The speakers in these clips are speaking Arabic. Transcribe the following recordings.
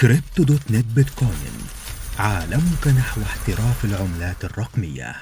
كريبتو دوت نت بيتكوين عالمك نحو احتراف العملات الرقمية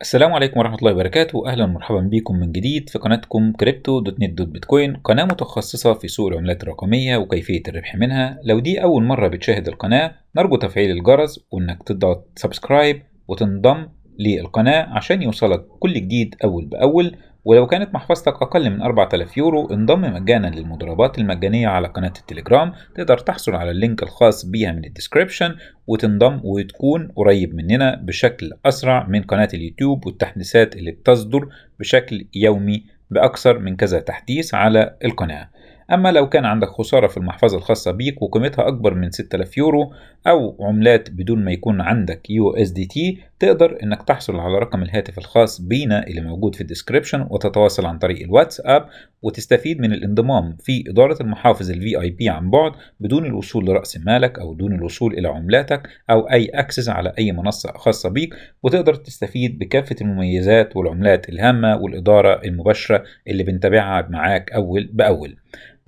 السلام عليكم ورحمة الله وبركاته أهلا ومرحبا بكم من جديد في قناتكم كريبتو دوت نت دوت بيتكوين قناة متخصصة في سوق العملات الرقمية وكيفية الربح منها لو دي أول مرة بتشاهد القناة نرجو تفعيل الجرس وإنك تضغط سبسكرايب وتنضم للقناة عشان يوصلك كل جديد أول بأول ولو كانت محفظتك أقل من 4000 يورو انضم مجانا للمضاربات المجانية على قناة التليجرام تقدر تحصل على اللينك الخاص بيها من الديسكريبشن وتنضم وتكون قريب مننا بشكل أسرع من قناة اليوتيوب والتحديثات اللي بتصدر بشكل يومي بأكثر من كذا تحديث على القناة أما لو كان عندك خسارة في المحفظة الخاصة بيك وقيمتها أكبر من 6000 يورو أو عملات بدون ما يكون عندك يو اس دي تي تقدر انك تحصل على رقم الهاتف الخاص بينا اللي موجود في الديسكريبشن وتتواصل عن طريق الواتساب وتستفيد من الانضمام في إدارة المحافظ الفي اي بي عن بعد بدون الوصول لرأس مالك أو دون الوصول إلى عملاتك أو أي أكسس على أي منصة خاصة بيك وتقدر تستفيد بكافة المميزات والعملات الهامة والإدارة المباشرة اللي بنتابعها معاك أول بأول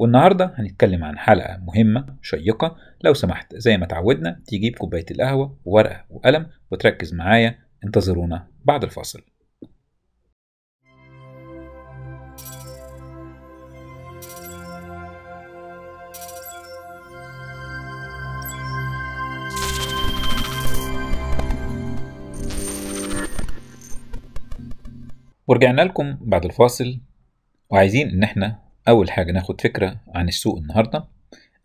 والنهارده هنتكلم عن حلقه مهمه شيقه لو سمحت زي ما اتعودنا تجيب كوبايه القهوه وورقه وقلم وتركز معايا انتظرونا بعد الفاصل ورجعنا لكم بعد الفاصل وعايزين ان احنا أول حاجة ناخد فكرة عن السوق النهاردة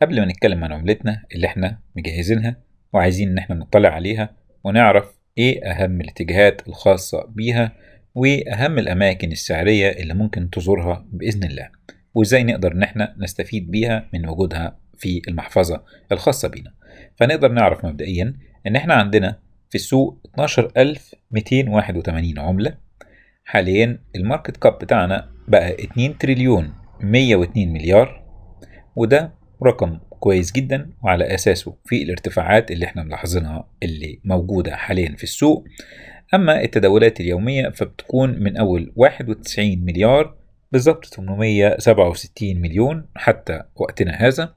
قبل ما نتكلم عن عملتنا اللي إحنا مجهزينها وعايزين إن إحنا نطلع عليها ونعرف إيه أهم الاتجاهات الخاصة بيها وأهم الأماكن السعرية اللي ممكن تزورها بإذن الله وإزاي نقدر إن إحنا نستفيد بيها من وجودها في المحفظة الخاصة بينا فنقدر نعرف مبدئيا إن إحنا عندنا في السوق 12281 عملة حاليا الماركت كاب بتاعنا بقى 2 تريليون 102 مليار وده رقم كويس جدا وعلى أساسه في الارتفاعات اللي احنا ملاحظينها اللي موجودة حاليا في السوق أما التداولات اليومية فبتكون من أول 91 مليار بالظبط 867 مليون حتى وقتنا هذا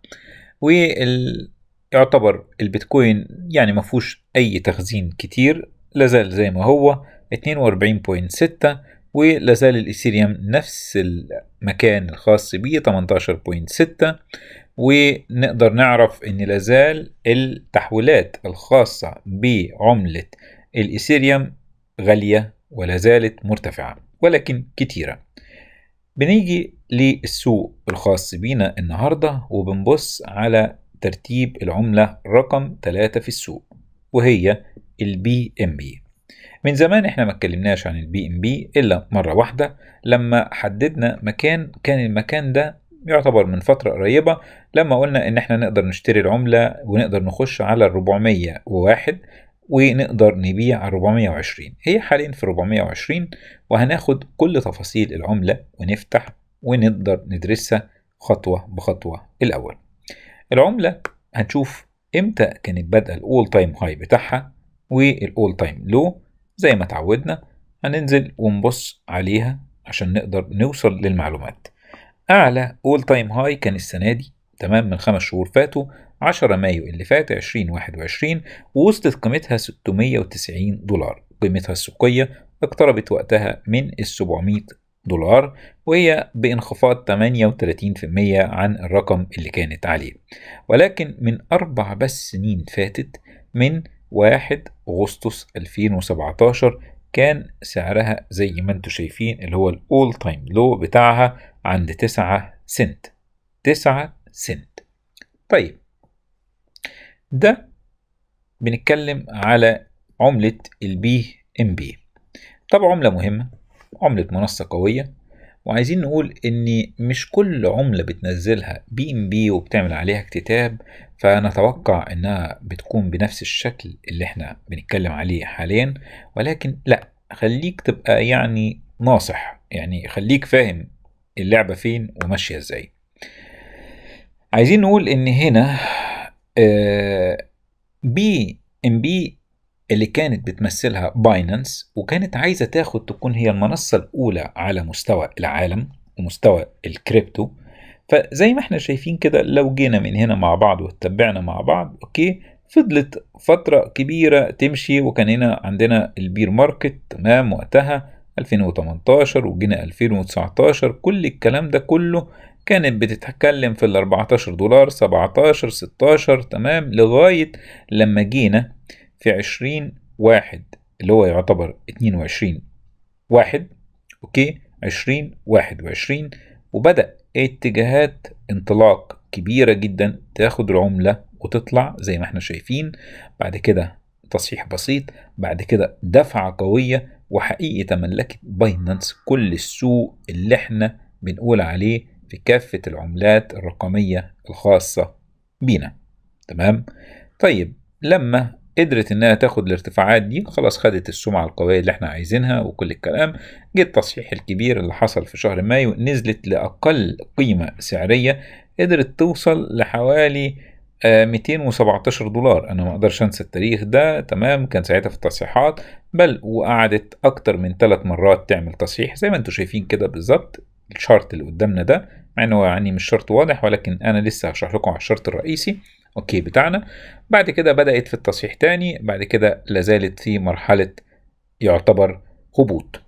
ويعتبر البيتكوين يعني ما فيهوش أي تخزين كتير لازال زي ما هو 42.6 ولازال الايثيريوم نفس المكان الخاص بيه 18.6 ونقدر نعرف ان لازال التحويلات الخاصة بعملة الايثيريوم غالية ولا زالت مرتفعة ولكن كتيرة بنيجي للسوق الخاص بينا النهاردة وبنبص على ترتيب العملة رقم 3 في السوق وهي البي ام بي من زمان احنا ما اتكلمناش عن البي ام بي الا مره واحده لما حددنا مكان كان المكان ده يعتبر من فترة قريبة لما قلنا إن إحنا نقدر نشتري العملة ونقدر نخش على الربعمية وواحد ونقدر نبيع على 420 هي حاليا في 420 وهناخد كل تفاصيل العملة ونفتح ونقدر ندرسها خطوة بخطوة الأول العملة هنشوف إمتى كانت بادئة الأول تايم هاي بتاعها والأول تايم لو زي ما اتعودنا هننزل ونبص عليها عشان نقدر نوصل للمعلومات أعلى أول تايم هاي كان السنة دي تمام من خمس شهور فاتوا 10 مايو اللي فات 2021 ووصلت قيمتها 690 دولار قيمتها السوقية اقتربت وقتها من ال 700 دولار وهي بانخفاض 38% عن الرقم اللي كانت عليه ولكن من أربع بس سنين فاتت من 1 أغسطس 2017 كان سعرها زي ما انتم شايفين اللي هو الأول تايم لو بتاعها عند 9 سنت 9 سنت طيب ده بنتكلم على عملة البي ام بي طب عملة مهمة عملة منصة قوية وعايزين نقول ان مش كل عملة بتنزلها بي ام بي وبتعمل عليها اكتتاب فنتوقع انها بتكون بنفس الشكل اللي احنا بنتكلم عليه حاليا ولكن لا خليك تبقى يعني ناصح يعني خليك فاهم اللعبه فين وماشيه ازاي عايزين نقول ان هنا بي ام بي اللي كانت بتمثلها باينانس وكانت عايزه تاخد تكون هي المنصه الاولى على مستوى العالم ومستوى الكريبتو فزي ما احنا شايفين كده لو جينا من هنا مع بعض واتبعنا مع بعض اوكي فضلت فترة كبيرة تمشي وكان هنا عندنا البير ماركت تمام وقتها 2018 وجينا 2019 كل الكلام ده كله كانت بتتكلم في ال 14 دولار 17 16 تمام لغاية لما جينا في 20 واحد اللي هو يعتبر 22 واحد اوكي 20 21 وبدأ اتجاهات انطلاق كبيرة جدا تاخد العملة وتطلع زي ما احنا شايفين بعد كده تصحيح بسيط بعد كده دفعة قوية وحقيقي تملكت بايننس كل السوق اللي احنا بنقول عليه في كافة العملات الرقمية الخاصة بينا تمام طيب لما قدرت انها تاخد الارتفاعات دي خلاص خدت السمعه القويه اللي احنا عايزينها وكل الكلام جه التصحيح الكبير اللي حصل في شهر مايو نزلت لاقل قيمه سعريه قدرت توصل لحوالي 217 آه، دولار انا ما اقدرش انسى التاريخ ده تمام كان ساعتها في التصحيحات بل وقعدت اكتر من ثلاث مرات تعمل تصحيح زي ما انتم شايفين كده بالظبط الشارت اللي قدامنا ده مع انه يعني مش شرط واضح ولكن انا لسه هشرح لكم على الشرط الرئيسي اوكي بتاعنا بعد كده بدأت في التصحيح تاني بعد كده لازالت في مرحلة يعتبر هبوط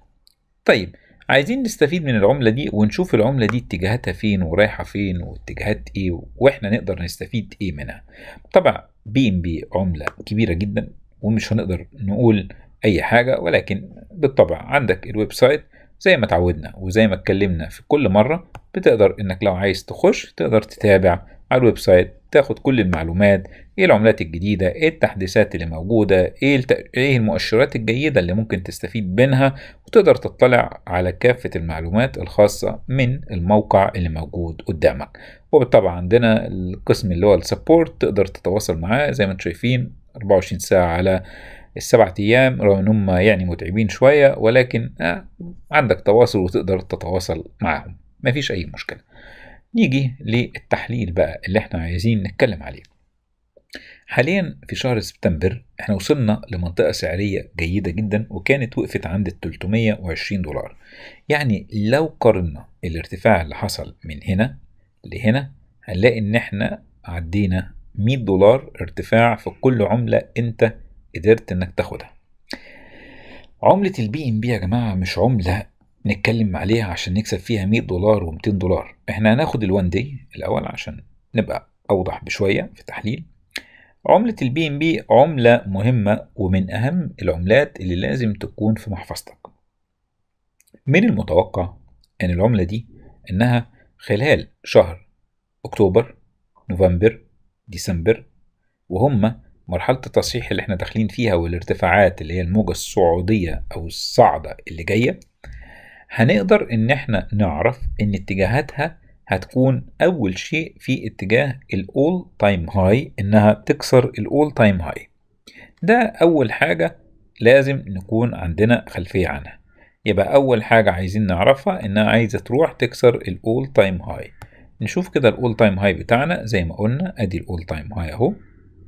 طيب عايزين نستفيد من العملة دي ونشوف العملة دي اتجاهاتها فين ورايحة فين واتجاهات ايه واحنا نقدر نستفيد ايه منها طبعا بي ام بي عملة كبيرة جدا ومش هنقدر نقول اي حاجة ولكن بالطبع عندك الويب سايت زي ما اتعودنا وزي ما اتكلمنا في كل مرة بتقدر انك لو عايز تخش تقدر تتابع على الويب سايت تاخد كل المعلومات ايه العملات الجديدة ايه التحديثات اللي موجودة ايه, إيه المؤشرات الجيدة اللي ممكن تستفيد منها وتقدر تطلع على كافة المعلومات الخاصة من الموقع اللي موجود قدامك وبالطبع عندنا القسم اللي هو السبورت تقدر تتواصل معاه زي ما انتم شايفين 24 ساعة على السبعة أيام رغم إن هم يعني متعبين شوية ولكن آه، عندك تواصل وتقدر تتواصل معهم مفيش أي مشكلة نيجي للتحليل بقى اللي احنا عايزين نتكلم عليه حاليا في شهر سبتمبر احنا وصلنا لمنطقة سعرية جيدة جدا وكانت وقفت عند ال 320 دولار يعني لو قارنا الارتفاع اللي حصل من هنا لهنا هنلاقي ان احنا عدينا 100 دولار ارتفاع في كل عملة انت قدرت انك تاخدها عملة البي ام بي يا جماعة مش عملة نتكلم عليها عشان نكسب فيها 100 دولار و200 دولار احنا هناخد الوان دي الاول عشان نبقى اوضح بشويه في التحليل عملة البي ام بي عملة مهمة ومن أهم العملات اللي لازم تكون في محفظتك من المتوقع أن العملة دي أنها خلال شهر أكتوبر نوفمبر ديسمبر وهم مرحلة التصحيح اللي احنا داخلين فيها والارتفاعات اللي هي الموجة الصعودية أو الصعدة اللي جاية هنقدر إن إحنا نعرف إن اتجاهاتها هتكون أول شيء في اتجاه الأول تايم هاي إنها تكسر الأول تايم هاي ده أول حاجة لازم نكون عندنا خلفية عنها يبقى أول حاجة عايزين نعرفها إنها عايزة تروح تكسر الأول تايم هاي نشوف كده الأول تايم هاي بتاعنا زي ما قلنا أدي الأول تايم هاي أهو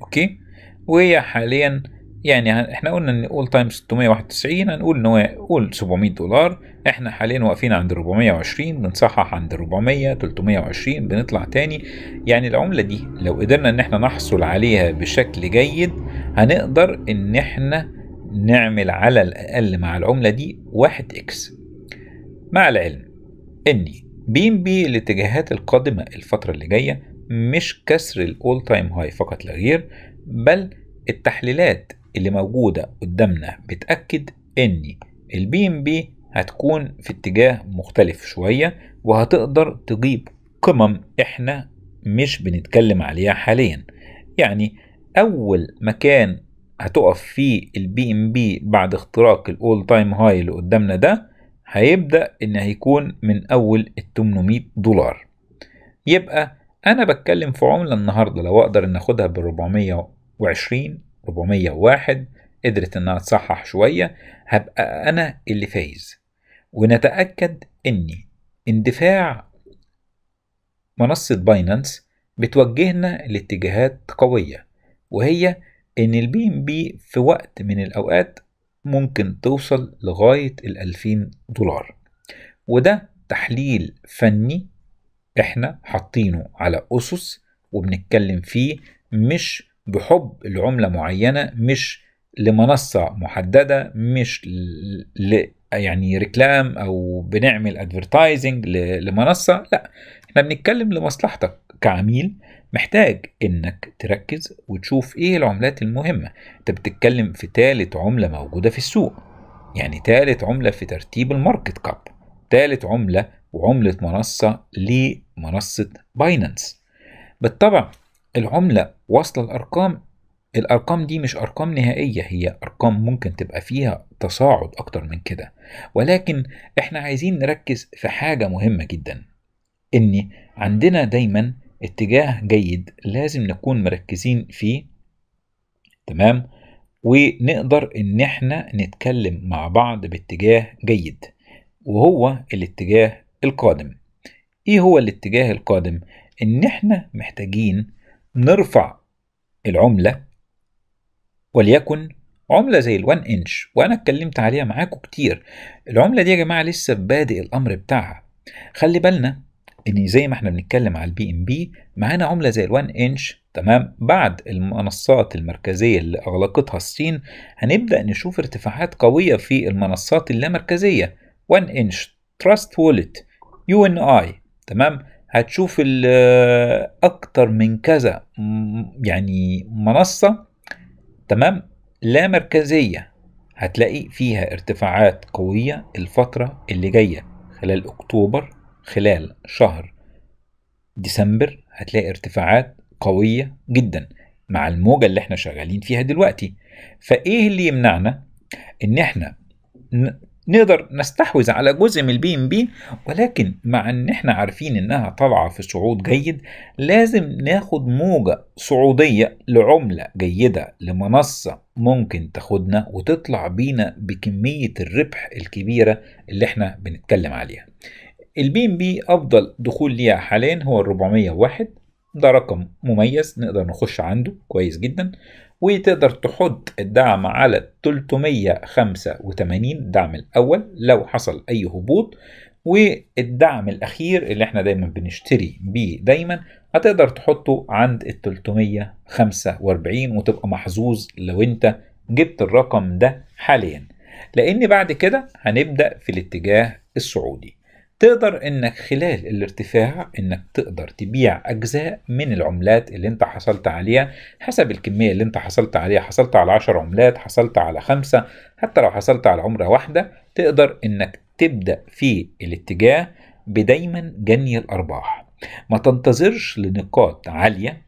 أوكي وهي حاليا يعني احنا قلنا ان اول تايم 691 هنقول ان هو قول 700 دولار احنا حاليا واقفين عند 420 بنصحح عند 400 320 بنطلع تاني يعني العملة دي لو قدرنا ان احنا نحصل عليها بشكل جيد هنقدر ان احنا نعمل على الاقل مع العملة دي 1 اكس مع العلم ان ام بي الاتجاهات القادمة الفترة اللي جاية مش كسر الاول تايم هاي فقط لا غير بل التحليلات اللي موجودة قدامنا بتأكد ان البي ام بي هتكون في اتجاه مختلف شوية وهتقدر تجيب قمم احنا مش بنتكلم عليها حاليا يعني اول مكان هتقف فيه البي ام بي بعد اختراق الاول تايم هاي اللي قدامنا ده هيبدا ان هيكون من اول ال 800 دولار يبقى انا بتكلم في عمله النهارده لو اقدر ان اخدها ب 420 401 قدرت انها تصحح شويه هبقى انا اللي فايز ونتاكد اني اندفاع منصه باينانس بتوجهنا لاتجاهات قويه وهي ان البي ام بي في وقت من الاوقات ممكن توصل لغايه ال 2000 دولار وده تحليل فني احنا حاطينه على اسس وبنتكلم فيه مش بحب لعملة معينة مش لمنصة محددة مش ل يعني ريكلام او بنعمل ادفرتايزنج لمنصة لا احنا بنتكلم لمصلحتك كعميل محتاج انك تركز وتشوف ايه العملات المهمة انت بتتكلم في تالت عملة موجودة في السوق يعني تالت عملة في ترتيب الماركت كاب تالت عملة وعملة منصة لمنصة باينانس بالطبع العملة واصلة الأرقام الأرقام دي مش أرقام نهائية هي أرقام ممكن تبقى فيها تصاعد أكتر من كده ولكن إحنا عايزين نركز في حاجة مهمة جدا إن عندنا دايما اتجاه جيد لازم نكون مركزين فيه تمام ونقدر إن إحنا نتكلم مع بعض باتجاه جيد وهو الاتجاه القادم إيه هو الاتجاه القادم؟ إن إحنا محتاجين نرفع العملة وليكن عملة زي الوان انش وانا اتكلمت عليها معاكم كتير العملة دي يا جماعة لسه بادئ الامر بتاعها خلي بالنا ان زي ما احنا بنتكلم على البي ام بي معانا عملة زي الوان انش تمام بعد المنصات المركزية اللي اغلقتها الصين هنبدأ نشوف ارتفاعات قوية في المنصات اللامركزية 1 انش تراست وولت يو ان اي تمام هتشوف اكتر من كذا يعني منصة تمام لا مركزية هتلاقي فيها ارتفاعات قوية الفترة اللي جاية خلال أكتوبر خلال شهر ديسمبر هتلاقي ارتفاعات قوية جدا مع الموجة اللي احنا شغالين فيها دلوقتي فايه اللي يمنعنا ان احنا نقدر نستحوذ على جزء من البي ام بي ولكن مع ان احنا عارفين انها طالعه في صعود جيد لازم ناخد موجه صعوديه لعمله جيده لمنصه ممكن تاخدنا وتطلع بينا بكميه الربح الكبيره اللي احنا بنتكلم عليها البي ام بي افضل دخول ليها حاليا هو ال 401 ده رقم مميز نقدر نخش عنده كويس جدا وتقدر تحط الدعم على 385 الدعم الأول لو حصل أي هبوط والدعم الأخير اللي احنا دايما بنشتري بيه دايما هتقدر تحطه عند ال 345 وتبقى محظوظ لو انت جبت الرقم ده حاليا لأن بعد كده هنبدأ في الاتجاه الصعودي تقدر انك خلال الارتفاع انك تقدر تبيع اجزاء من العملات اللي انت حصلت عليها حسب الكمية اللي انت حصلت عليها حصلت على 10 عملات حصلت على خمسة حتى لو حصلت على عمرة واحدة تقدر انك تبدأ في الاتجاه بدايما جني الارباح ما تنتظرش لنقاط عالية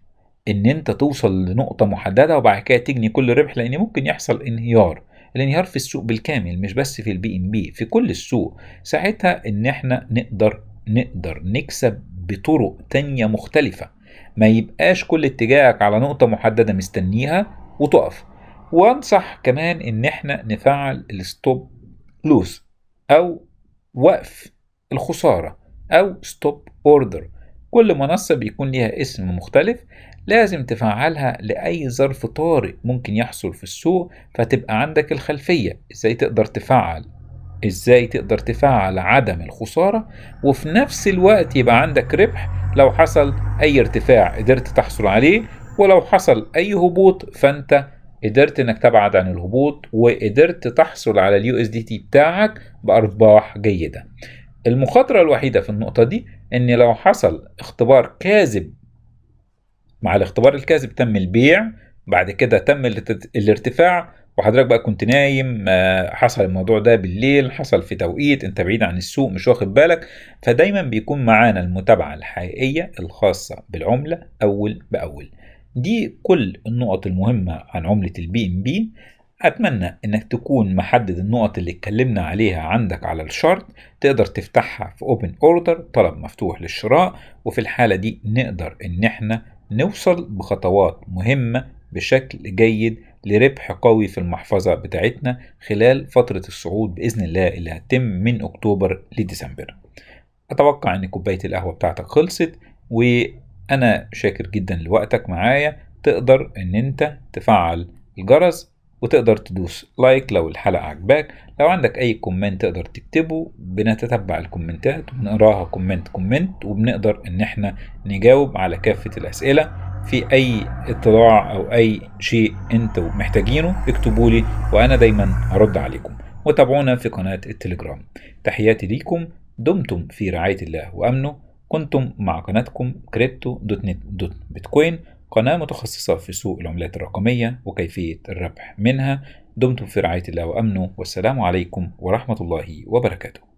ان انت توصل لنقطة محددة وبعد كده تجني كل ربح لان ممكن يحصل انهيار الانهيار في السوق بالكامل مش بس في البي ام بي في كل السوق ساعتها ان احنا نقدر نقدر نكسب بطرق تانية مختلفة ما يبقاش كل اتجاهك على نقطة محددة مستنيها وتقف وانصح كمان ان احنا نفعل الستوب لوز او وقف الخسارة او ستوب اوردر كل منصة بيكون ليها اسم مختلف لازم تفعلها لأي ظرف طارئ ممكن يحصل في السوق فتبقى عندك الخلفية ازاي تقدر تفعل ازاي تقدر تفعل عدم الخسارة وفي نفس الوقت يبقى عندك ربح لو حصل أي ارتفاع قدرت تحصل عليه ولو حصل أي هبوط فأنت قدرت انك تبعد عن الهبوط وقدرت تحصل على اليو اس دي تي بتاعك بارباح جيده المخاطره الوحيده في النقطه دي ان لو حصل اختبار كاذب مع الاختبار الكاذب تم البيع بعد كده تم الارتفاع وحضرتك بقى كنت نايم آه، حصل الموضوع ده بالليل حصل في توقيت انت بعيد عن السوق مش واخد بالك فدايما بيكون معانا المتابعة الحقيقية الخاصة بالعملة أول بأول دي كل النقط المهمة عن عملة البي ام بي أتمنى إنك تكون محدد النقط اللي اتكلمنا عليها عندك على الشرط تقدر تفتحها في Open Order طلب مفتوح للشراء وفي الحالة دي نقدر إن إحنا نوصل بخطوات مهمة بشكل جيد لربح قوي في المحفظة بتاعتنا خلال فترة الصعود بإذن الله اللي هتتم من أكتوبر لديسمبر أتوقع إن كوباية القهوة بتاعتك خلصت وأنا شاكر جدا لوقتك معايا تقدر إن أنت تفعل الجرس وتقدر تدوس لايك لو الحلقة عجباك لو عندك أي كومنت تقدر تكتبه بنتتبع الكومنتات وبنقراها كومنت كومنت وبنقدر إن احنا نجاوب على كافة الأسئلة في أي اطلاع أو أي شيء انتوا محتاجينه اكتبوا لي وأنا دايما أرد عليكم وتابعونا في قناة التليجرام تحياتي ليكم دمتم في رعاية الله وأمنه كنتم مع قناتكم كريبتو دوت نت دوت بيتكوين قناة متخصصة في سوق العملات الرقمية وكيفية الربح منها دمتم في رعاية الله وأمنه والسلام عليكم ورحمة الله وبركاته